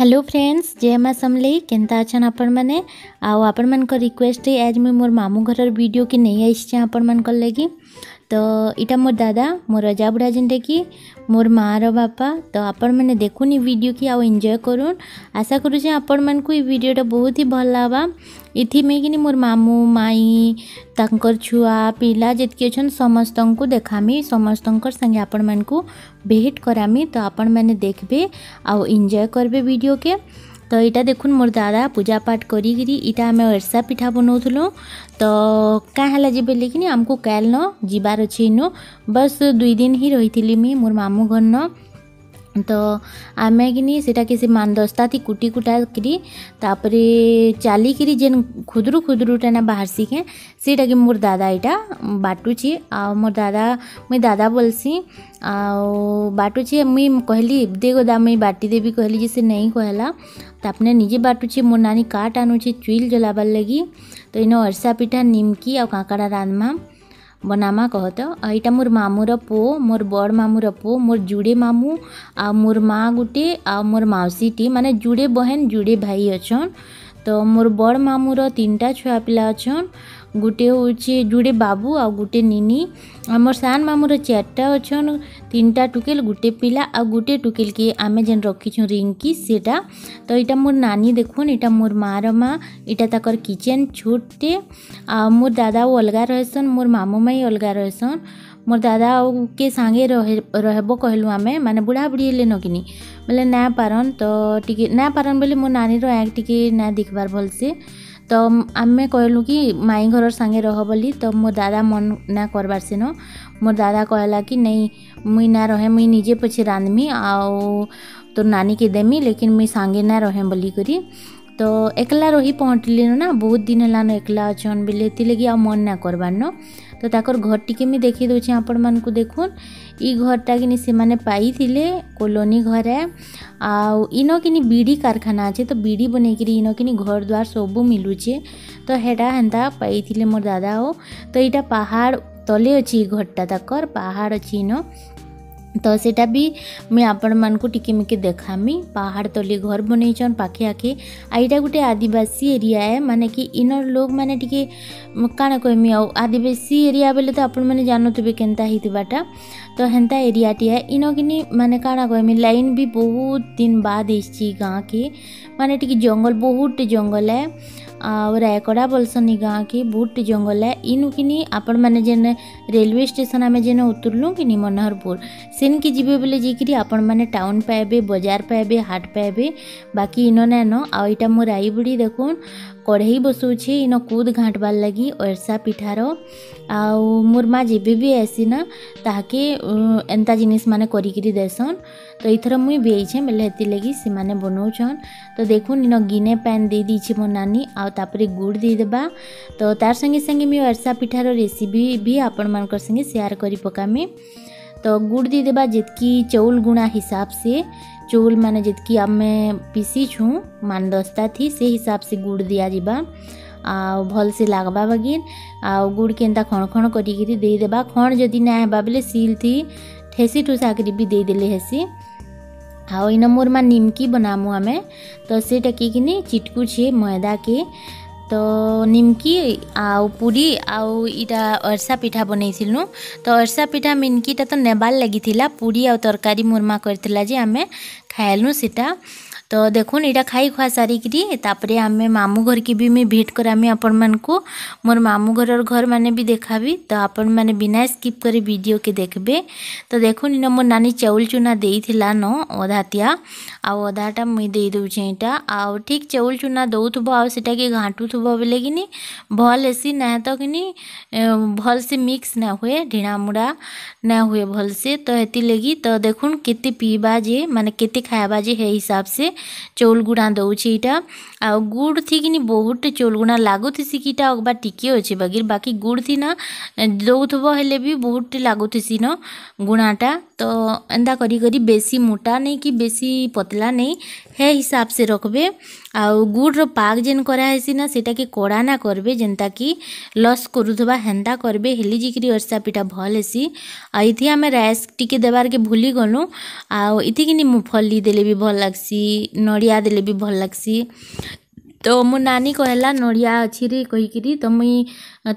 hello friends जय माँ समले के अच्छा आपण मैंने आपण मान रिक्वेस्ट आज मुझ मोर मामू घर भिडियो के नहीं आई आपण मान लगी ତ ଇଟା ମୋର ଦାଦା ମୋର ଅଜା ବୁଢ଼ା ଯେନ୍ଟାକି ମୋର ମାଆର ବାପା ତ ଆପଣମାନେ ଦେଖୁନ୍ ଇ ଭିଡ଼ିଓକେ ଆଉ ଏନ୍ଜୟ କରୁନ୍ ଆଶା କରୁଛେ ଆପଣମାନଙ୍କୁ ଇ ଭିଡ଼ିଓଟା ବହୁତ ହି ଭଲ ହେବା ଏଥିମାଇକିନି ମୋର ମାମୁଁ ମାଇଁ ତାଙ୍କର ଛୁଆ ପିଲା ଯେତ୍କି ଅଛନ୍ ସମସ୍ତଙ୍କୁ ଦେଖାମି ସମସ୍ତଙ୍କର ସାଙ୍ଗେ ଆପଣମାନଙ୍କୁ ଭେଟ୍ କରାମି ତ ଆପଣମାନେ ଦେଖ୍ବେ ଆଉ ଏନ୍ଜୟ କରିବେ ଭିଡ଼ିଓକେ তো এটা দেখুন মোর দাদা পূজা পাঠ করিকি এটা আমি এরসা পিঠা বনাউলু তো কাঁ হল যে বেলিকি আমি কাল ন যার অছে ইনু বস দুই দিন হি রইলি মি মোর মামু ঘর ন तो आमे कि सीटा किसी मानदस्ता थी कुटी कुटा करी तापर चली करी जेन खुदरु खुदरु टाने बाहर सीखे सीटा कि मोर दादा यहाँ बाटुची आ मोर दादा मुई दादा बोलसी आटुचे मुई कहली दे दा मुई बाटिदेवी कहली जी नहीं कहला तापने निजे बाटुचे मो नानी काट आनुचे चुईल जलाबार लगी तो इन अरसा पिठा निमकी आ काकड़ा रांधमा बनामा कहत एटा मोर मामु र पो मोर बड मामु र पो मो जुडे मामु आ मोर आ माउसी टी माने जुडे बहिनी जुडे भाई अछन् तो मोर बड मामु र तिनटा छु पि अछन् ଗୋଟେ ହେଉଛି ଯୁଡ଼େ ବାବୁ ଆଉ ଗୋଟେ ନିନି ଆମର ସାନ ମାମୁଁର ଚାରିଟା ଅଛନ୍ ତିନିଟା ଟୁକେଲ୍ ଗୋଟେ ପିଲା ଆଉ ଗୋଟେ ଟୁକେଲ୍କେ ଆମେ ଯେନ୍ ରଖିଛୁଁ ରିଙ୍କି ସେଟା ତ ଇଟା ମୋର୍ ନାନୀ ଦେଖୁନ୍ ଇଟା ମୋର୍ ମାଆର ମା ଇଟା ତାକର୍ କିଚେନ୍ ଛୋଟ୍ଟେ ଆଉ ମୋର୍ ଦାଦା ଆଉ ଅଲଗା ରହେସନ୍ ମୋର୍ ମାମୁଁ ମାଇଁ ଅଲଗା ରହେସନ୍ ମୋର୍ ଦାଦା ଆଉ କେ ସାଙ୍ଗେ ରହେବ କହିଲୁ ଆମେ ମାନେ ବୁଢ଼ା ବୁଢ଼ୀ ହେଲେ ନ କିନି ବେଲେ ନାଇଁ ପାରନ୍ ତ ଟିକେ ନାଇଁ ପାରନ୍ ବେଲେ ମୋ ନାନୀର ଆଗ୍ ଟିକେ ନାଇଁ ଦେଖ୍ବାର୍ ଭଲ୍ସେ ତ ଆମେ କହିଲୁ କି ମାଇଁ ଘରର୍ ସାଙ୍ଗେ ରହ ବୋଲି ତ ମୋ ଦାଦା ମନା କର୍ବାର୍ ସେନ ମୋର୍ ଦାଦା କହେଲା କି ନାଇଁ ମୁଇଁ ନା ରହେ ମୁଇଁ ନିଜେ ପଛେ ରାନ୍ଧ୍ମି ଆଉ ତୋର୍ ନାନୀକେ ଦେମି ଲେକିନ୍ ମୁଇଁ ସାଙ୍ଗେ ନା ରହେ ବୋଲିକରି ତ ଏକ୍ଲା ରହି ପହଞ୍ଚିଲିନ ନା ବହୁତ୍ ଦିନ୍ ହେଲାନ ଏକ୍ଲା ଅଛନ୍ ବେଲେ ଏଥିଲାଗି ଆଉ ମନ୍ ନା କର୍ବାର୍ନ তো ତାଙ୍କର ଘରଟିକି ମୁଁ ଦେଖେଇ ଦେଉଛି ଆପଣମାନଙ୍କୁ ଦେଖୁନ୍ ଇ ଘରଟା କିନି ସେମାନେ ପାଇଥିଲେ କଲୋନୀ ଘରେ ଆଉ ଇନ କିନି ବିଡ଼ି କାରଖାନା ଅଛେ ତ ବିଡ଼ି ବନେଇକିରି ଇନ କିନି ଘର ଦ୍ୱାର ସବୁ ମିଲୁଛେ ତ ହେଟା ହେନ୍ତା ପାଇଥିଲେ ମୋର ଦାଦା ଆଉ ତ ଇଟା ପାହାଡ଼ ତଲେ ଅଛି ଇ ଘରଟା ତାଙ୍କର ପାହାଡ଼ ଅଛି ଇନ ତ ସେଟା ବି ମୁଇଁ ଆପଣମାନଙ୍କୁ ଟିକେ ମିକେ ଦେଖାମି ପାହାଡ଼ ତଲେ ଘର ବନେଇଛନ୍ ପାଖେ ଆଖେ ଆଉ ଏଇଟା ଗୋଟେ ଆଦିବାସୀ ଏରିଆ ଏ ମାନେ କି ଇନର ଲୋକମାନେ ଟିକେ କାଣା କହିମି ଆଉ ଆଦିବାସୀ ଏରିଆ ବେଲେ ତ ଆପଣମାନେ ଜାଣୁଥିବେ କେନ୍ତା ହେଇଥିବାଟା ତ ହେନ୍ତା ଏରିଆଟିଏ ଇନ କିନି ମାନେ କାଣା କହିମି ଲାଇନ୍ ବି ବହୁତ ଦିନ ବାଦ ହେଇଛି ଗାଁକେ ମାନେ ଟିକେ ଜଙ୍ଗଲ ବହୁତ ଜଙ୍ଗଲ ଏ ଆଉ ରାୟଗଡ଼ା ବଲସନି ଗାଁ କି ବହୁତଟି ଜଙ୍ଗଲ ଏ ଇନୁ କିନି ଆପଣମାନେ ଯେନ୍ ରେଲୱେ ଷ୍ଟେସନ୍ ଆମେ ଯେନ୍ ଉତୁରଲୁ କିନି ମନୋହରପୁର ସେନ୍କେ ଯିବେ ବୋଲେ ଯାଇକିରି ଆପଣମାନେ ଟାଉନ୍ ପାଇବେ ବଜାର ପାଇବେ ହାଟ ପାଇବେ ବାକି ଇନ ନାଇଁନ ଆଉ ଇଟା ମୁଁ ରାଇବୁଡ଼ି ଦେଖୁନ୍ କଢ଼େଇ ବସଉଛି ଇନ କୁଦ୍ ଘାଣ୍ଟବାର୍ ଲାଗି ଅର୍ସା ପିଠାର ଆଉ ମୋର୍ ମା ଯେବେ ବି ଆସି ତାହାକେ ଏନ୍ତା ଜିନିଷ୍ ମାନେ କରିକିରି ଦେସନ୍ तो यथर मुई बेचे बोले हेतिलगी से मैंने बनाऊन तो देखून इन गिने पैन दे दीछे मो नानी आपरे गुड़ देदेबा तो तार संगे संगे मुझे वर्षा पिठार रेसीपी भी आपण मे सेयार कर पकामी तो गुड़ देदेबा जितकी चौल गुणा हिसाब से चौल मैंने जितकी आम पीसीछ मान दस्ता थी से हिसाब से गुड़ दिजा आ भल से लगवा बगिन आ गुड़ के खण खण करदेबा खण जदि ना बोले सिल थी ठेसी ठूसा करी भी देदेले हेसी હવે એના મોરમાં નિમકી બનાવવું અમે તો સે ટકીને ચીટકું છે મૈદાકે તો નિમકી આવ પુરી આવ ଇଟା ଅର୍ଷା ପିଠା ବନେଇଥିଲୁ ତ ଅର୍ଷା ପିଠା ମିନକିଟା ତ ନେବାର୍ ଲାଗିଥିଲା ପୁରୀ ଆଉ ତରକାରୀ ମୁର୍ମା କରିଥିଲା ଯେ ଆମେ ଖାଇଲୁ ସେଟା तो देख या खाई खुआ सारिकपर आम मामू घर की भी भेट करामी आपण मानक मोर मामू घर घर मैंने भी देखा भी तो आपण मैंने बिना स्कीप कर वीडियो के देखे तो देखनी न मो नानी चौल चूना दे न अधातिया आउ अधाटा दूचे यहाँ आ ठीक चौल चूना दौथ आटा कि घाँटू थोले कि भल एसी ना तो कि भल से मिक्स ना हुए ढीणा मुड़ा ना हुए भल से तो ये लगी तो देख के पीबाजे मानते के खाबाजे हिसाब से ଚଉଲ୍ ଗୁଣା ଦଉଛି ଏଇଟା ଆଉ ଗୁଡ଼୍ ଥିକିନି ବହୁତଟେ ଚଉଲ୍ ଗୁଣା ଲାଗୁଥିସି କି ଏଇଟା ଅବା ଟିକେ ଅଛି ବାକି ବାକି ଗୁଡ଼୍ ଥିନା ଦଉଥିବ ହେଲେ ବି ବହୁତଟେ ଲାଗୁଥିସି ନ ଗୁଣାଟା ତ ଏନ୍ତା କରି କରି ବେଶୀ ମୋଟା ନେଇ କି ବେଶୀ ପତଲା ନେଇ ହେ ହିସାବ ସେ ରଖବେ ଆଉ ଗୁଡ଼୍ର ପାକ୍ ଯେନ୍ କରାହେସି ନା ସେଟାକେ କଡ଼ା ନା କରବେ ଯେନ୍ତାକି ଲସ୍ କରୁଥିବା ହେନ୍ତା କରବେ ହେଲି ଯାଇକିରି ଅର୍ଷା ପିଠା ଭଲ୍ ହେସି ଆଉ ଇଥି ଆମେ ରାଇସ୍ ଟିକେ ଦେବାର୍କେ ଭୁଲି ଗଲୁ ଆଉ ଇଥିକିନି ମୁଫଲି ଦେଲେ ବି ଭଲ୍ ଲାଗ୍ସି ନଡ଼ିଆ ଦେଲେ ବି ଭଲ୍ ଲାଗ୍ସି तो मो नानी कहला नड़िया अच्छी कहीक तो मुई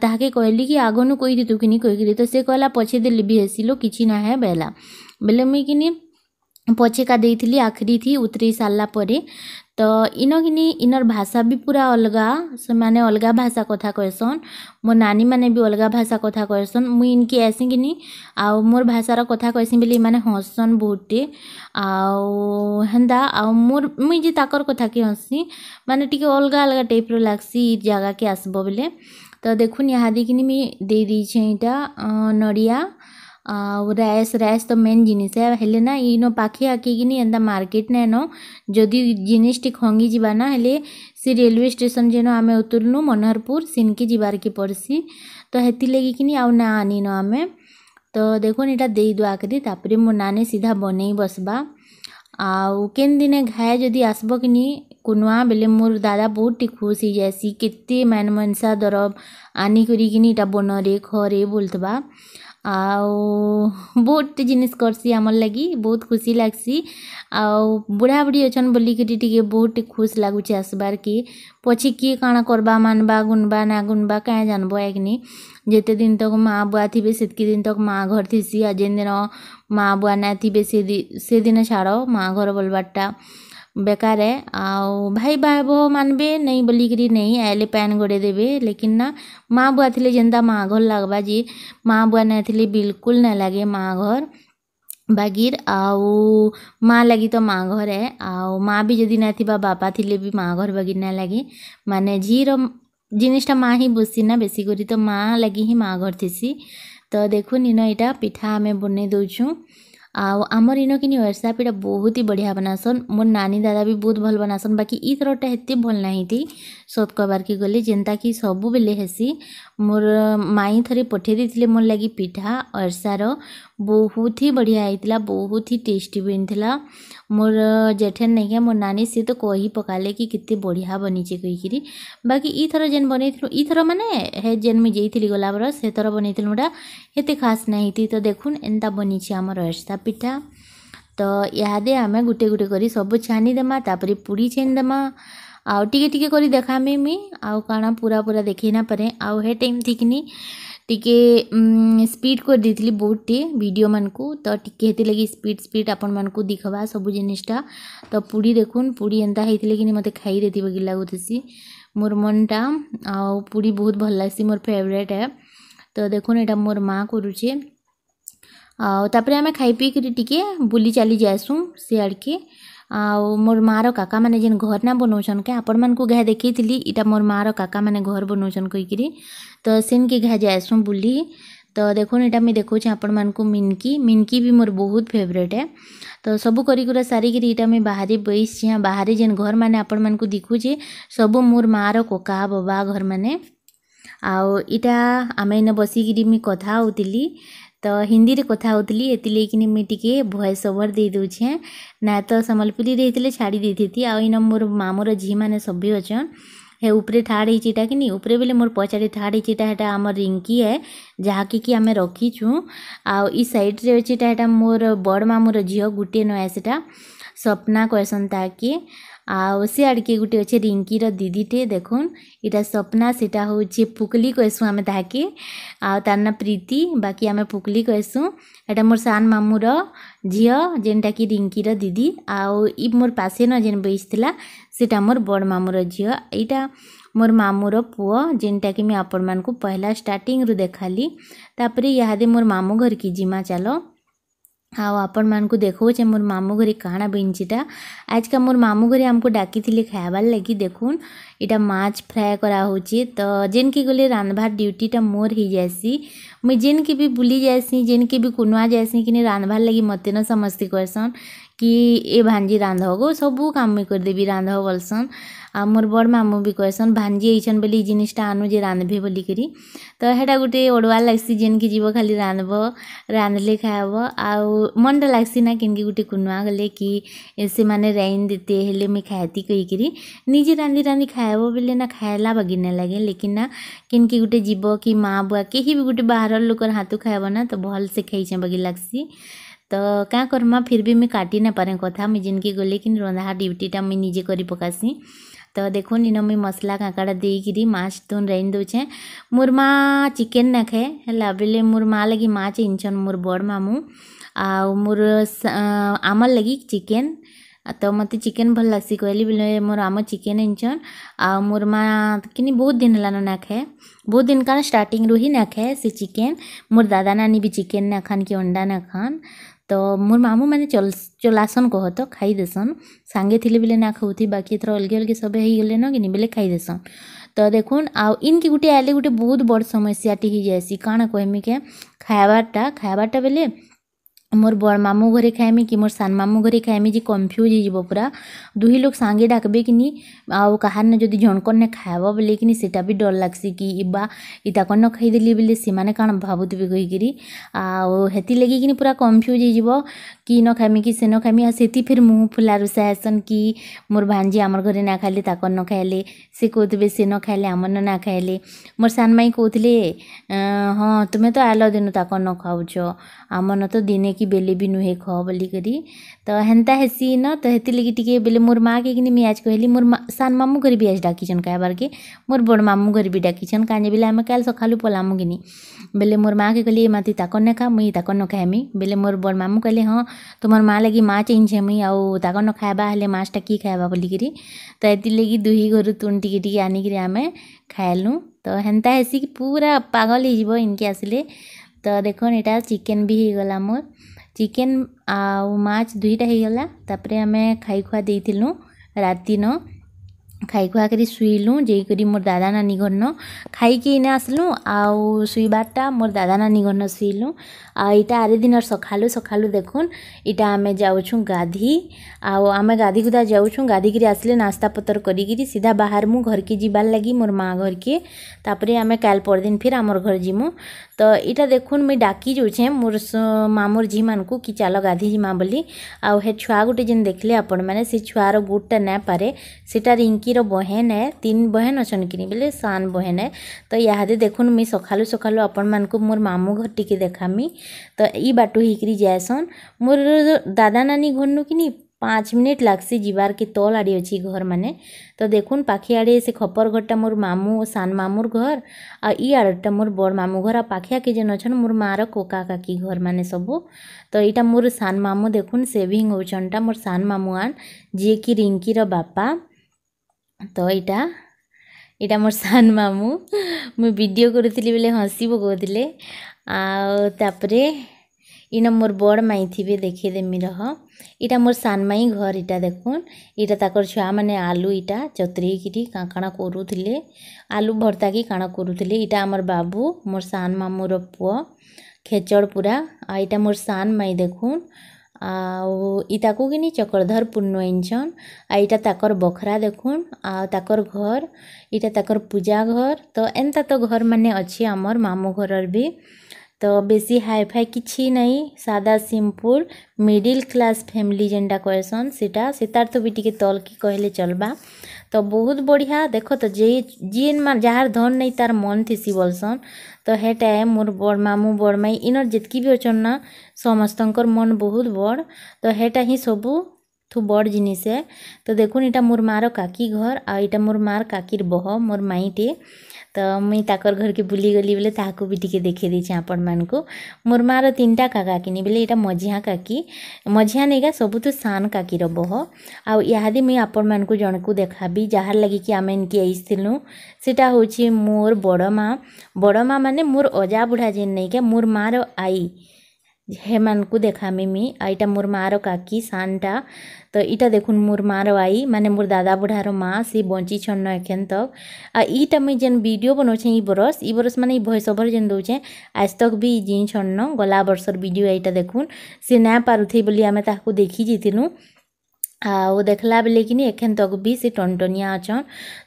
ताके कहली कि आगन कही तू कि कहीकि तो सी कहला पछे दे भी हसिल कि ना है बेला बेले मुई कि पछेका दे आखरी थी उतरी सारापर ତ ଇନକିନି ଇନର୍ ଭାଷା ବି ପୁରା ଅଲଗା ସେମାନେ ଅଲଗା ଭାଷା କଥା କହେସନ୍ ମୋ ନାନୀମାନେ ବି ଅଲଗା ଭାଷା କଥା କହେସନ୍ ମୁଇଁ ଇନ୍କି ଆଏସିକିନି ଆଉ ମୋର୍ ଭାଷାର କଥା କହେସିଁ ବେଲେ ଇମାନେ ହସ୍ସନ୍ ବହୁତ୍ଟେ ଆଉ ହେନ୍ତା ଆଉ ମୋର୍ ମୁଇଁ ଯେ ତାକର୍ କଥାକେ ହସ୍ସିଁ ମାନେ ଟିକେ ଅଲଗା ଅଲଗା ଟାଇପ୍ର ଲାଗ୍ସି ଇ ଜାଗାକେ ଆସ୍ବ ବେଲେ ତ ଦେଖୁନ୍ ଇହାଦେ କିନି ମୁଇଁ ଦେଇଦେଇଛେଁ ଇଟା ନଡ଼ିଆ रैस रैस तो मेन जिनिस है ना यो पाखे आकनी एंत मार्केट नैन जदि जिनिटी खंगी जावाना हेल्ले सी रेलवे स्टेशन जेन आम उतरलु मनोहरपुर सीन के जबार के पड़सी तो हेती लगिकी आउ ना आनीन आम तो देखो यहाँ दे दुआ कर नाने सीधा बनई बसवा आउ के दिन घाय जदि आसब कि कुनुआ बेले मोर दादा बहुत टी खुश हो जाएसी के मैन मनसा दरब आनी करनी बनरे खरे बोलता ଆଉ ବହୁତ୍ଟେ ଜିନିଷ୍ କର୍ସି ଆମର୍ ଲାଗି ବହୁତ୍ ଖୁସି ଲାଗ୍ସି ଆଉ ବୁଢ଼ା ବୁଢ଼ୀ ଅଛନ୍ ବୋଲିକିରି ଟିକେ ବହୁତ୍ଟେ ଖୁସ୍ ଲାଗୁଛେ ଆସ୍ବାର୍ ଆସ୍ବାର୍କେ ପଛେ କିଏ କାଣା କର୍ବା ମାନ୍ବା ଗୁନ୍ବା ନା ଗୁନ୍ବା କାଏଁ ଜାନ୍ବ ଏକ୍ନି ଯେତେ ଦିନ୍ ତକ୍ ମାଆ ବୁଆ ଥିବେ ସେତ୍କି ଦିନ୍ ତକ୍ ମାଆ ଘର୍ ଥିସି ଆଉ ଯେନ୍ ଦିନ ମାଆ ବୁଆ ନାଇଁ ଥିବେ ସେ ସେଦିନ ଛାଡ଼ ମାଆ ଘର୍ ବୋଲ୍ବାର୍ଟା बेकार आई बाबो मानबे नहीं बोल करी नहीं आएले पैन गोड़े देवे लेकिन ना माँ बुआ थी जेनता माँ घर लगवा जी माँ बुआ ना थी बिलकुल ना लगे माँ घर बागीर आउ माँ लगी तो माँ घर है आउ माँ भी जदि ना थी बापा थी भी माँ घर बागी ना लगे माने झीर जिनिसा माँ ही बुझसी ना बेसिकी तो माँ लगी ही माँ घर थीसी तो देखुन इन यहाँ पिठा आम बनई दौ आम इन कि व्हाट्सअप इटा बहुत ही बढ़िया बनासन मो नानी दादा भी बहुत भल बनासन बाकी इतरटा एत भल ना थी सत कहार के गली जेनता कि सब बेले हसी मोर माई थरी पठे मोर लगी पिठा वर्षार ବହୁତ ହି ବଢ଼ିଆ ହେଇଥିଲା ବହୁତ ହି ଟେଷ୍ଟି ବନିଥିଲା ମୋର ଜେଠେନ୍ ନେଇକେ ମୋ ନାନୀ ସିଏ ତ କହି ପକାଲେ କି କେତେ ବଢ଼ିଆ ବନିଛେ କହିକିରି ବାକି ଇଥର ଯେନ୍ ବନେଇଥିଲୁ ଇଥର ମାନେ ହେ ଯେନ୍ ମୁଇଁ ଯାଇଥିଲି ଗଲାବର ସେଥର ବନେଇଥିଲୁ ମୁଁଟା ଏତେ ଖାସ୍ ନାଇଁ ହେଇଥି ତ ଦେଖୁନ୍ ଏନ୍ତା ବନିଛେ ଆମର ଏସ୍ତା ପିଠା ତ ଇହାଦେ ଆମେ ଗୁଟେ ଗୁଟେ କରି ସବୁ ଛାନିଦେମା ତାପରେ ପୁଡ଼ି ଛାନିଦେମା ଆଉ ଟିକେ ଟିକେ କରି ଦେଖାମି ମୁଇଁ ଆଉ କାଣା ପୁରା ପୁରା ଦେଖେଇ ନା ପାରେ ଆଉ ହେ ଟାଇମ୍ ଥିକିନି टिके स्पीड कर दे बहुत टे भिड मान को तो टिके हेती लगी स्पीड स्पीड आपण मन को दिखवा सब जिनटा तो पुड़ी देखुन पुड़ी एंता होते कि मतलब खाई देती बगे लगुसी मोर मनटा आड़ी बहुत भल लगसी मोर फेवरेट है तो देखुन यहाँ मोर माँ करुचे आमें खाई पी कर बुली चली जासूँ सियाड़ के ଆଉ ମୋର୍ ମାଆର କାକାମାନେ ଯେନ୍ ଘର୍ନା ବନଉଛନ୍ କେ ଆପଣମାନଙ୍କୁ ଘାଏ ଦେଖେଇଥିଲି ଇଟା ମୋର୍ ମାଆର କାକାମାନେ ଘର୍ ବନଉଛନ୍ କହିକିରି ତ ସେନ୍କେ ଘାଏ ଯାଏସୁଁ ବୁଲି ତ ଦେଖୁନ୍ ଇଟା ମୁଇଁ ଦେଖଉଛେଁ ଆପଣମାନଙ୍କୁ ମିନ୍କି ମିନ୍କି ବି ମୋର୍ ବହୁତ୍ ଫେଭ୍ରେଟ୍ ଏ ତ ସବୁ କରିକୁରା ସାରିକିରି ଇଟା ମୁଇଁ ବାହାରେ ବସିଛେଁ ବାହାରେ ଯେନ୍ ଘର୍ମାନେ ଆପଣମାନଙ୍କୁ ଦିଖୁଛେ ସବୁ ମୋର୍ ମାଆର କକା ବବା ଘର୍ମାନେ ଆଉ ଇଟା ଆମେ ଇନେ ବସିକିରି ମୁଇଁ କଥା ହଉଥିଲି तो हिंदी रे कथा होली ये लेकिन मुझे टी भस ओवर देदे ना तो सम्बलपुरी रही छाड़ी देती आईन मोर मामूर झी मैंने सभी अच्छा हे उपरे ठाड होटा कि नहीं उपरे बोले मोर पचारे ठाड होटा है आम रिंकी है जहाँकि कि आम रखीचु आउ ये अच्छे मोर बड़ मामूर झी गोटे नए सेटा स्वप्ना कहसन ताकि ଆଉ ସେ ଆଡ଼ିକେ ଗୋଟେ ଅଛେ ରିଙ୍କିର ଦିଦିଟେ ଦେଖୁନ୍ ଇଟା ସ୍ୱପ୍ନା ସେଟା ହଉଛେ ପୁକ୍ଲି କହେସୁଁ ଆମେ ତାହାକେ ଆଉ ତାର୍ ନାଁ ପ୍ରୀତି ବାକି ଆମେ ପୁକ୍ଲି କହେସୁଁ ଏଟା ମୋର୍ ସାନ୍ ମାମୁଁର ଝିଅ ଯେନ୍ଟାକି ରିଙ୍କିର ଦିଦି ଆଉ ଇ ମୋର୍ ପାଶେନ ଯେନ୍ ବସିଥିଲା ସେଟା ମୋର୍ ବଡ଼ ମାମୁଁର ଝିଅ ଇଟା ମୋର୍ ମାମୁଁର ପୁଅ ଯେନ୍ଟାକି ମୁଇଁ ଆପଣମାନଙ୍କୁ ପହିଲା ଷ୍ଟାର୍ଟିଂରୁ ଦେଖାଲି ତାପରେ ଇହାଦେ ମୋର୍ ମାମୁଁ ଘର୍କେ ଯିମା ଚାଲ ଆଉ ଆପଣମାନଙ୍କୁ ଦେଖଉଛେ ମୋର୍ ମାମୁଁ ଘରେ କାଣା ବନିଛିଟା ଆଜିକା ମୋର୍ ମାମୁଁ ଘରେ ଆମକୁ ଡାକିଥିଲେ ଖାଇବାର୍ ଲାଗି ଦେଖୁନ୍ ଇଟା ମାଛ୍ ଫ୍ରାଏ କରାହଉଛେ ତ ଯେନ୍କେ ଗଲେ ରାନ୍ଧବାର୍ ଡ୍ୟୁଟିଟା ମୋର୍ ହେଇଯାଏସି ମୁଇଁ ଯେନ୍କେ ବି ବୁଲି ଯାଏସିଁ ଯେନ୍କେ ବି କୁନୁଆ ଯାଏସିଁ କିନି ରାନ୍ଧବାର୍ ଲାଗି ମୋତେ ନ ସମସ୍ତେ କହେସନ୍ କି ଏ ଭାଞ୍ଜି ରାନ୍ଧ ଗୋ ସବୁ କାମ୍ ମୁଇଁ କରିଦେବି ରାନ୍ଧ ବୋଲ୍ସନ୍ ଆଉ ମୋର୍ ବଡ଼ ମାମୁଁ ବି କହେସନ୍ ଭାଞ୍ଜି ହେଇଛନ୍ ବୋଲି ଇ ଜିନିଷ୍ଟା ଆନୁ ଯେ ରାନ୍ଧବେ ବୋଲିକରି ତ ହେଟା ଗୁଟେ ଅଡ଼ୁଆ ଲାଗ୍ସି ଯେନ୍କେ ଯିବ ଖାଲି ରାନ୍ଧବ ରାନ୍ଧଲେ ଖାଏବ ଆଉ ମନଟା ଲାଗ୍ସି ନା କେନ୍କେ ଗୁଟେ କୁନୁଆ ଗଲେ କି ସେମାନେ ରାଇନ୍ ଦେତେ ହେଲେ ମୁଇଁ ଖାଏତି କହିକିରି ନିଜେ ରାନ୍ଧି ରାନ୍ଧି ଖାଏବ ବେଲେ ନା ଖାଏଲା ବାଗି ନାଇଁ ଲାଗେ ଲେକିନ୍ ନା କେନ୍କେ ଗୁଟେ ଯିବ କି ମା' ବୁଆ କେହି ବି ଗୁଟେ ବାହାର ଘରର୍ ଲୋକର୍ ହାତୁ ଖାଏବ ନା ତ ଭଲ୍ସେ ଖାଇଛେଁ ବାଗି ଲାଗ୍ସି ତ କାଁ କର୍ମା ଫିର୍ ବି ମୁଇଁ କାଟି ନାଇଁ ପାରେଁ କଥା ମୁଇଁ ଯେନ୍କେ ଗଲେ କି ରନ୍ଧା ଡ୍ୟୁଟିଟା ମୁଇଁ ନିଜେ କରି ପକାସି ତ ଦେଖୁନ୍ ଇନ ମୁଇଁ ମସଲା କାଁକାଡ଼ା ଦେଇକିରି ମାଛ୍ ତୁନ୍ ରାନ୍ଧି ଦଉଛେଁ ମୋର୍ ମାଆ ଚିକେନ୍ ନା ଖାଏ ହେଲା ବେଲେ ମୋର୍ ମାଆ ଲାଗି ମାଛ୍ ଇନିଛନ୍ ମୋର୍ ବଡ଼୍ ମାମୁଁ ଆଉ ମୋର୍ ଆମର୍ ଲାଗି ଚିକେନ୍ तो मत चिकेन भल लगसी कहली मोर आम चिकेन इंचन आ मोर माँ कि बहुत दिन है ना खाए बहुत दिन का स्टार्टिंग रू ही ना खाए से चिकेन मोर दादा नानी भी चिकेन ना खान कि अंडा ना खान तो मोर मामू मैंने चल चलासन कह तो खाई देसन सांगे थी बोले ना खाऊ थी बाकी थोड़ा अलगे अलगे सब हो गले न कि बोले खाई देसन तो देखुन आ इनके गोटे आए गोटे बहुत बड़ समस्या टी जाएसी कण कहमी क्या बोले মোর বড় মামু ঘরে খাইমি কি মোর সান মামু ঘরে খাইমি যে কনফ্ୟୁଜ୍ ହେଇଯିବ ପୁରା ଦୁହି ଲୋକ ସାଙ୍ଗେ ଡାକବେ କିନି ଆଉ କାହାରନେ ଯଦି ଝଣକନେ ଖାଇବ ବୋଲେ କିନି ସେଟା ବି ଡର ଲାଗ୍ସି କି ବା ଇଟା କ'ଣ ଖାଇଦେଲି ବୋଲେ ସେମାନେ କାଣ ଭାବୁଥିବେ କହିକିରି ଆଉ ହେଥିଲାଗି କିନି ପୁରା କନଫ୍ୟୁଜ୍ ହେଇଯିବ କି ନ ଖାଇମି କି ସେ ନ ଖାଇମି ଆଉ ସେଥି ଫେର୍ ମୁହଁ ଫୁଲା ରୁଷା ହେସନ୍ କି ମୋର୍ ଭାଞ୍ଜି ଆମର ଘରେ ନା ଖାଇଲେ ତାକର ନ ଖାଇଲେ ସେ କହୁଥିବେ ସେ ନ ଖାଇଲେ ଆମର ନା ଖାଇଲେ ମୋର୍ ସାନ ମାଇଁ କହୁଥିଲେ ହଁ ତୁମେ ତ ଆଇଲ ଦିନୁ ତାକର ନ ଖାଉଛ आम न तो दिने कि बेले भी नुहे ख बोलिकी तो हेन्ता हेसी न तो हेती लगी टी बेले मोर माँ के आज कहली मोर सान मामू घर भी आज डाकिछन कहबार के मोर बड़ मामू घर भी डाकिछन कहे बिल आम कल सखा पलामु कि बेले मोर माँ के कहे ये माँ ताक न खा मुई ताक न खाएमी बेले मोर बड़ मामू कहे हाँ तुम माँ लगी माँ चेंजे मुई आउ ताक न खाएबा हेल्ले माँटा कि खाएबा बोलिकी तो ये लगी दुही घर तुन टिके टिके आनिकी आम खाएलु तो हेन्ता हेसी पूरा पगल हो इनके आसिले ତ ଦେଖନ୍ ଇଟା ଚିକେନ୍ ବି ହେଇଗଲା ମୋର୍ ଚିକେନ୍ ଆଉ ମାଛ୍ ଦୁଇଟା ହେଇଗଲା ତା'ପରେ ଆମେ ଖାଇଖୁଆ ଦେଇଥିଲୁ ରାତିନ ଖାଇଖୁଆ କରି ଶୁଇଲୁ ଯାଇକରି ମୋର୍ ଦାଦା ନାନୀ ଘର୍ନ ଖାଇକି ଇନେ ଆସ୍ଲୁ ଆଉ ଶୁଇବାର୍ଟା ମୋର୍ ଦାଦା ନାନୀ ଘର୍ନ ଶୁଇଲୁ ଆଉ ଇଟା ଆରି ଦିନର୍ ସଖାଲୁ ସଖାଲୁ ଦେଖୁନ୍ ଇଟା ଆମେ ଯାଉଛୁଁ ଗାଧି ଆଉ ଆମେ ଗାଧିଗୁଧା ଯାଉଛୁଁ ଗାଧିକିରି ଆସିଲେ ନାସ୍ତା ପତର୍ କରିକିରି ସିଧା ବାହାର୍ମୁ ଘର୍କେ ଯିବାର୍ ଲାଗି ମୋର୍ ମା' ଘର୍କେ ତା'ପରେ ଆମେ କାଲ୍ ପରଦିନ ଫିର୍ ଆମର୍ ଘର୍ ଯିମୁ ତ ଇଟା ଦେଖୁନ୍ ମୁଇଁ ଡାକି ଯଉଛେଁ ମୋର୍ ମାମୁଁର୍ ଝିଅମାନଙ୍କୁ କି ଚାଲ ଗାଧି ଯିମା ବୋଲି ଆଉ ହେ ଛୁଆ ଗୁଟେ ଯେନ୍ ଦେଖିଲେ ଆପଣମାନେ ସେ ଛୁଆର ଗୁଡ଼୍ଟା ନାଇଁ ପାରେ ସେଟା ରିଙ୍କିର ବହେନ୍ ଏ ତିନ୍ ବହେନ୍ ଅଛନ୍ କିନି ବେଲେ ସାନ୍ ବହେନ୍ ଏ ତ ଇହାଦେ ଦେଖୁନ୍ ମୁଇଁ ସଖାଲୁ ସଖାଲୁ ଆପଣମାନଙ୍କୁ ମୋର୍ ମାମୁଁ ଘର୍ ଟିକେ ଦେଖାମି ତ ଇ ବାଟୁ ହେଇକିରି ଯାଏସନ୍ ମୋର୍ ଦାଦା ନାନୀ ଘର୍ନୁ କିନି পাঁচ মিনিট লাগসি যাবারকে তল আড়ি অছি ঘর মানে তো দেখুন পাখি আড়ে সে খপর ঘরটা মোর মামু সান মামুর ঘর আর ই আড়টা মোর বড় মামু ঘর আর পাখি আকে যেন অছন মোর মার কোকা কাকি ঘর মানে সবু তো এইটা মোর সান মামু দেখুন সেভিং হচ্ছনটা মোর সান মামু আন যিয়ে কি রিঙ্কির বাপা তো এইটা এটা মোর সান মামু মুই ভিডিও করুଥିଲି ବେଲେ ହସିବ କହୁଥିଲେ ଆଉ ତାପରେ ଇନ ମୋର୍ ବଡ଼୍ ମାଇଁ ଥିବେ ଦେଖେଇଦେମି ରହ ଇଟା ମୋର୍ ସାନ୍ ମାଇଁ ଘର୍ ଇଟା ଦେଖୁନ୍ ଇଟା ତାକର୍ ଛୁଆମାନେ ଆଲୁ ଇଟା ଚତ୍ରେଇକିରି କାଣା କାଣା କରୁଥିଲେ ଆଲୁ ଭର୍ତ୍ତାକି କାଣା କରୁଥିଲେ ଇଟା ଆମର୍ ବାବୁ ମୋର୍ ସାନ୍ ମାମୁଁର ପୁଅ ଖେଚଡ଼୍ ପୁରା ଆଉ ଇଟା ମୋର୍ ସାନ୍ ମାଇଁ ଦେଖୁନ୍ ଆଉ ଇତାକୁ କିନି ଚକ୍ରଧରପୁର୍ ନୁ ଆନିଛନ୍ ଆଉ ଇଟା ତାକର୍ ବଖରା ଦେଖୁନ୍ ଆଉ ତାକର୍ ଘର୍ ଇଟା ତାକର୍ ପୂଜା ଘର୍ ତ ଏନ୍ତା ତ ଘର୍ମାନେ ଅଛି ଆମର୍ ମାମୁଁ ଘରର୍ ବି তো বেশি হাইফাই କିଛି ନାହିଁ ସାଦା ସିମ୍ପୁଲ୍ ମିଡ଼ିଲ୍ କ୍ଲାସ୍ ଫ୍ୟାମିଲି ଯେନ୍ଟା କହେସନ୍ ସେଟା ସେତାର୍ ତ ବି ଟିକେ ତଲ୍କି କହିଲେ ଚଲ୍ବା ତ ବହୁତ ବଢ଼ିଆ ଦେଖ ତ ଯେ ଯେନ୍ ଯାହାର ଧନ୍ ନାଇଁ ତାର୍ ମନ୍ ଥିସି ବୋଲ୍ସନ୍ ତ ହେଟା ଏ ମୋର୍ ବଡ଼ ମାମୁଁ ବଡ଼ ମାଇଁ ଇନର୍ ଯେତ୍କି ବି ଅଛନ୍ ନା ସମସ୍ତଙ୍କର ମନ୍ ବହୁତ ବଡ଼ ତ ହେଟା ହିଁ ସବୁ ଠୁ ବଡ଼ ଜିନିଷ୍ ଏ ତ ଦେଖୁନ୍ ଇଟା ମୋର୍ ମାଆର କାକି ଘର୍ ଆଉ ଇଟା ମୋର୍ ମାଆର୍ କାକିର୍ ବହ ମୋର୍ ମାଇଁଟେ तो मुई ताक घर के बुली गली बोले ताकू भी टी देखे आपण मान को मोर मार तीन काका का बोले ये मझिया काकी मझिया नहीं का सबुत सान काकीर बह आदि मुई आपण मान को जन को देखाबी जहाँ लगे कि आम इनके आईलु सीटा हूँ मोर बड़मा बड़मा मान मोर अजा बुढ़ा जेन नहीं क्या मोर मार आई ହେମାନଙ୍କୁ ଦେଖାମିମି ଆଉ ଇଟା ମୋର୍ ମାଆର କାକି ସାନ୍ଟା ତ ଇଟା ଦେଖୁନ୍ ମୋର୍ ମାଆର ଆଈ ମାନେ ମୋର୍ ଦାଦା ବୁଢ଼ାର ମାଆ ସେ ବଞ୍ଚିଛନ୍ ନ ଏଖେନ୍ ତକ୍ ଆଉ ଇଟା ମୁଇଁ ଯେନ୍ ଭିଡ଼ିଓ ବନଉଛେଁ ଇ ବରଷ୍ ଇ ବରଷ୍ ମାନେ ଇ ଭଏସ୍ ଓଭର୍ ଯେନ୍ ଦଉଛେଁ ଆଜ୍ ତକ୍ ବି ଜିଇଁଛନ୍ ନ ଗଲା ବର୍ଷର ଭିଡ଼ିଓ ଏଇଟା ଦେଖୁନ୍ ସେ ନାଇଁ ପାରୁଥି ବୋଲି ଆମେ ତାହାକୁ ଦେଖି ଯାଇଥିଲୁଁ आउ देखला बेले कि एखेन तक तो भी सी टनटनिया अच्छा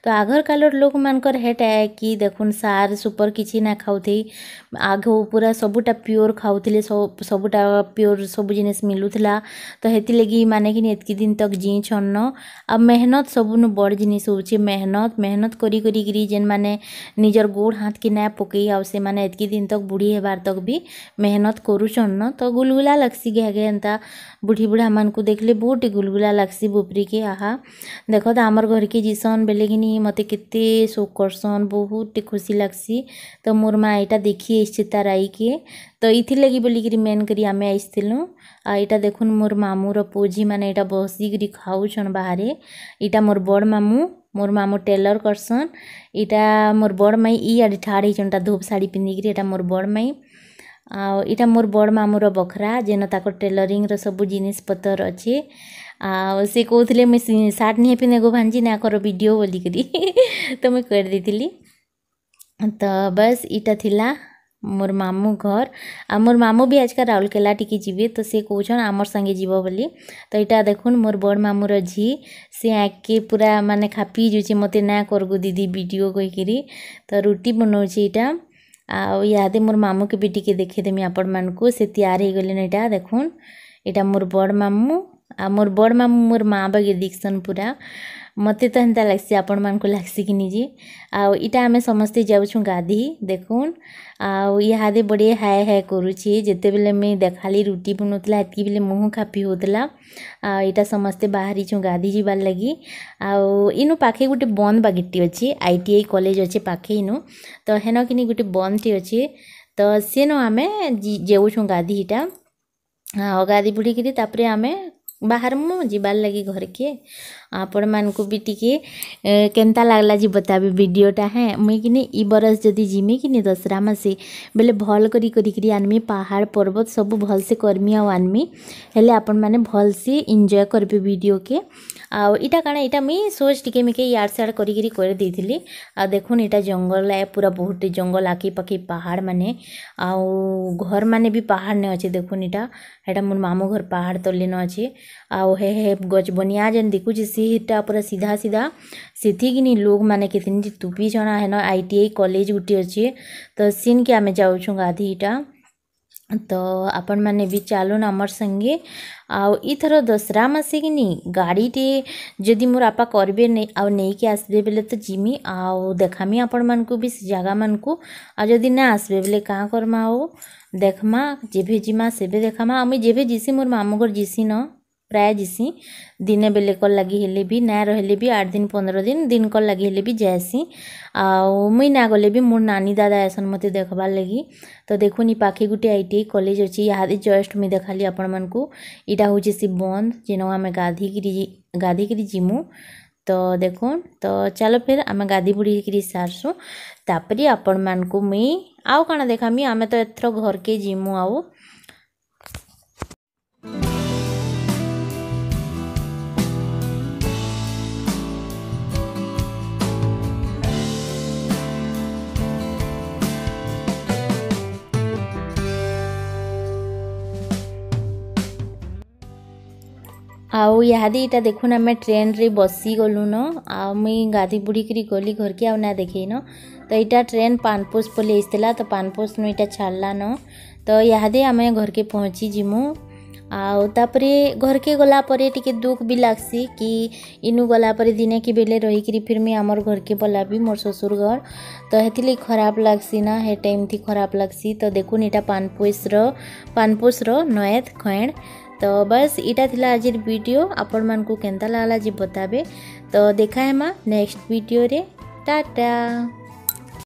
तो आघर काल लोक मानकर हेटा कि देखुन सार सुपर किसी ना खाऊ आग पूरा सबुटा प्योर खाऊ सबुटा प्योर सब जिन मिलूला तो हेती लगी माने कि इतक दिन तक जीछन न आ मेहनत सबुन बड़ जिन हो मेहनत मेहनत करी करी करी जेन माने निजर गोड़ हाथ के ना पके आने इतक दिन तक बुढ़ी हेबार तक भी मेहनत करुचन न तो गुलगुला लग्सी घे घे बुढ़ी बुढ़ा मानक देखले बहुत गुलगुला ଲାଗ୍ସି ବୁପ୍ରିକେ ଆହା ଦେଖ ତ ଆମର୍ ଘର୍କେ ଯିସନ୍ ବେଲେକିନି ମୋତେ କେତେ ସୋକ୍ କର୍ସନ୍ ବହୁତ୍ଟେ ଖୁସି ଲାଗ୍ସି ତ ମୋର୍ ମା' ଇଟା ଦେଖି ଆଇସି ତାର୍ ଆଇକେ ତ ଇଥିର୍ଲାଗି ବୋଲିକିରି ମେନ୍ କରି ଆମେ ଆଇସିଥିଲୁଁ ଆଉ ଇଟା ଦେଖୁନ୍ ମୋର୍ ମାମୁଁର ପୁଅଝିମାନେ ଇଟା ବସିକିରି ଖାଉଛନ୍ ବାହାରେ ଇଟା ମୋର୍ ବଡ଼୍ ମାମୁଁ ମୋର୍ ମାମୁଁ ଟେଲର୍ କର୍ସନ୍ ଇଟା ମୋର୍ ବଡ଼୍ ମାଇଁ ଇ ଇଆଡ଼େ ଠାଡ଼୍ ହେଇଛନ୍ ଇଟା ଧୋବ୍ ଶାଢ଼ୀ ପିନ୍ଧିକିରି ଇଟା ମୋର୍ ବଡ଼୍ ମାଇଁ ଆଉ ଇଟା ମୋର୍ ବଡ଼୍ ମାମୁଁର ବଖରା ଯେନ ତାକର୍ ଟେଲରିଂର ସବୁ ଜିନିଷ୍ ପତର୍ ଅଛେ ଆଉ ସେ କହୁଥିଲେ ମୁଇଁ ସାର୍ଟ୍ ନିହେଁ ପିନ୍ଧେ ଗୋ ଭାଣିଜୀ ନାଇଁ କର ଭିଡ଼ିଓ ବୋଲିକରି ତ ମୁଇଁ କରିଦେଇଥିଲି ତ ବାସ୍ ଇଟା ଥିଲା ମୋର୍ ମାମୁଁ ଘର୍ ଆଉ ମୋର୍ ମାମୁଁ ବି ଆଜିକା ରାଉରକେଲା ଟିକେ ଯିବେ ତ ସେ କହୁଛନ୍ ଆମର୍ ସାଙ୍ଗେ ଯିବ ବୋଲି ତ ଇଟା ଦେଖୁନ୍ ମୋର୍ ବଡ଼୍ ମାମୁଁର ଝି ସେ ଆଗ୍କେ ପୁରା ମାନେ ଖାପି ଯାଉଛେ ମୋତେ ନାଁ କରଗୋ ଦିଦି ଭିଡ଼ିଓ କହିକିରି ତ ରୁଟି ବନଉଛେ ଇଟା ଆଉ ଇହାଦେ ମୋର୍ ମାମୁଁକେ ବି ଟିକେ ଦେଖେଇଦେମି ଆପଣମାନଙ୍କୁ ସେ ତିଆରି ହେଇଗଲେନ ଇଟା ଦେଖୁନ୍ ଇଟା ମୋର୍ ବଡ଼୍ ମାମୁଁ ଆଉ ମୋର୍ ବଡ଼୍ ମାମୁଁ ମୋର୍ ମା' ବାଗିର୍ ଦିଖ୍ସନ୍ ପୁରା ମୋତେ ତ ହେନ୍ତା ଲାଗ୍ସି ଆପଣମାନଙ୍କୁ ଲାଗ୍ସି କି ନି ଯେ ଆଉ ଇଟା ଆମେ ସମସ୍ତେ ଯାଉଛୁଁ ଗାଧି ଦେଖୁନ୍ ଆଉ ଇହାଦେ ବଢ଼େ ହାଏ ହାଏ କରୁଛେ ଯେତେବେଲେ ମୁଇଁ ଦେଖାଲି ରୁଟି ବୁନୁଥିଲା ହେତ୍କି ବେଲେ ମୁହଁ ଖାପି ହଉଥିଲା ଆଉ ଇଟା ସମସ୍ତେ ବାହାରିଛୁଁ ଗାଧି ଯିବାର୍ ଲାଗି ଆଉ ଇନୁ ପାଖେ ଗୋଟେ ବନ୍ଦ ବାଗିରଟି ଅଛି ଆଇ ଟି ଆଇ କଲେଜ୍ ଅଛେ ପାଖେ ଇନୁ ତ ହେନ କିନି ଗୋଟେ ବନ୍ଧଟି ଅଛେ ତ ସେନ ଆମେ ଯାଉଛୁଁ ଗାଧି ଇଟା ଗାଧି ବୁଢ଼ିକିରି ତାପରେ ଆମେ ବାହାରମୁ ଯିବାର୍ ଲାଗି ଘର୍କେ ଆପଣମାନଙ୍କୁ ବି ଟିକେ କେନ୍ତା ଲାଗ୍ଲା ଯେ ବତାବେ ଭିଡ଼ିଓଟା ହେଁ ମୁଇଁ କିନି ଇ ବରଷ୍ ଯଦି ଯିମି କିନି ଦଶରା ମାସେ ବେଲେ ଭଲ୍ କରି କରିକିରି ଆନ୍ମି ପାହାଡ଼ ପର୍ବତ ସବୁ ଭଲ୍ସେ କର୍ମି ଆଉ ଆନ୍ମି ହେଲେ ଆପଣମାନେ ଭଲ୍ସେ ଏନ୍ଜୟ କର୍ବେ ଭିଡ଼ିଓକେ ଆଉ ଇଟା କାଣା ଇଟା ମୁଇଁ ସୋଚ୍ ଟିକେ ମିକେ ଇଆଡ଼୍ ସିଆଡ଼୍ କରିକିରି କରିଦେଇଥିଲି ଆଉ ଦେଖୁନ୍ ଇଟା ଜଙ୍ଗଲ ଏ ପୁରା ବହୁତ ଜଙ୍ଗଲ ଆଖିପାଖି ପାହାଡ଼ମାନେ ଆଉ ଘର୍ମାନେ ବି ପାହାଡ଼ନେ ଅଛେ ଦେଖୁନ୍ ଇଟା ହେଟା ମୋର୍ ମାମୁଁ ଘର୍ ପାହାଡ଼ ତଲେନ ଅଛେ आउ हे हे गज बनिया जेन देखुचे सी हिटा पर सीधा सीधा सेनि लोग मैंने के तुपी जना है आई टी आई कलेज गोटे अच्छे तो सीन के आम जाऊ गाधीटा तो आपण मैने भी चलुन आमर संगे आउ यथर दसरा मसिकी गाड़ी टे जदि मोर आपा करबे नहीं आ आसबे बेले तो जिमी आ देखामी आपण मानक जगह मानक आ जदि ना आसबे बेले क्या करमा आ देखमा जेबे जीमा से देखामा आम जेबे जीसी मोर मामू घर जीसी ना ପ୍ରାୟ ଯିସି ଦିନେ ବେଲେ କର୍ ଲାଗି ହେଲେ ବି ନାଇଁ ରହିଲେ ବି ଆଠ୍ ଦିନ୍ ପନ୍ଦ୍ର ଦିନ୍ ଦିନ୍ କର୍ ଲାଗି ହେଲେ ବି ଯାଏସି ଆଉ ମୁଇଁ ନାଇଁ ଗଲେ ବି ମୋର୍ ନାନୀ ଦାଦା ଆଏସନ୍ ମୋତେ ଦେଖ୍ବାର୍ ଲାଗି ତ ଦେଖୁନ୍ ଇ ପାଖେ ଗୁଟେ ଆଇ ଟି ଆଇ କଲେଜ୍ ଅଛି ଇହାଦେ ଜଷ୍ଟ୍ ମୁଇଁ ଦେଖାଲି ଆପଣମାନ୍କୁ ଇଟା ହଉଛେ ସେ ବନ୍ଦ୍ ଯେନ ଆମେ ଗାଧିକିରି ଗାଧିକିରି ଯିମୁ ତ ଦେଖୁନ୍ ତ ଚାଲ ଫେର୍ ଆମେ ଗାଧି ବୁଡ଼ିକିରି ସାର୍ସୁଁ ତାପରେ ଆପଣମାନ୍କୁ ମୁଇଁ ଆଉ କାଣା ଦେଖାମି ଆମେ ତ ଏଥର ଘର୍କେ ଯିମୁ ଆଉ ଆଉ ଇହାଦେ ଇଟା ଦେଖୁନ୍ ଆମେ ଟ୍ରେନ୍ରେ ବସିଗଲୁନ ଆଉ ମୁଇଁ ଗାଧି ବୁଡ଼ିକିରି ଗଲି ଘର୍କେ ଆଉ ନା ଦେଖେଇନ ତ ଇଟା ଟ୍ରେନ୍ ପାନପୋଷ ପଲି ଆସିଥିଲା ତ ପାନପୋଷନୁ ଇଟା ଛାଡ଼ଲାନ ତ ଇହାଦେ ଆମେ ଘର୍କେ ପହଞ୍ଚିଯିମୁ ଆଉ ତାପରେ ଘର୍କେ ଗଲାପରେ ଟିକେ ଦୁଃଖ ବି ଲାଗ୍ସି କି ଇନୁ ଗଲାପରେ ଦିନେ କି ବେଲେ ରହିକିରି ଫିର୍ମି ଆମର୍ ଘର୍କେ ପଲା ବି ମୋର୍ ଶ୍ୱଶୁର ଘର୍ ତ ହେଥିର୍ଲାଗି ଖରାପ୍ ଲାଗ୍ସି ନା ହେ ଟାଇମ୍ଥି ଖରାପ୍ ଲାଗ୍ସି ତ ଦେଖୁନ୍ ଇଟା ପାନପୋଷର ପାନପୋଷର ନଏଦ୍ ଖଏଣ୍ ତ ବାସ୍ ଇଟା ଥିଲା ଆଜିର ଭିଡ଼ିଓ ଆପଣମାନଙ୍କୁ କେନ୍ତା ଲାଗ୍ଲା ଯେ ବତାବେ ତ ଦେଖା ହେମା ନେକ୍ସଟ ଭିଡ଼ିଓରେ ଟାଟା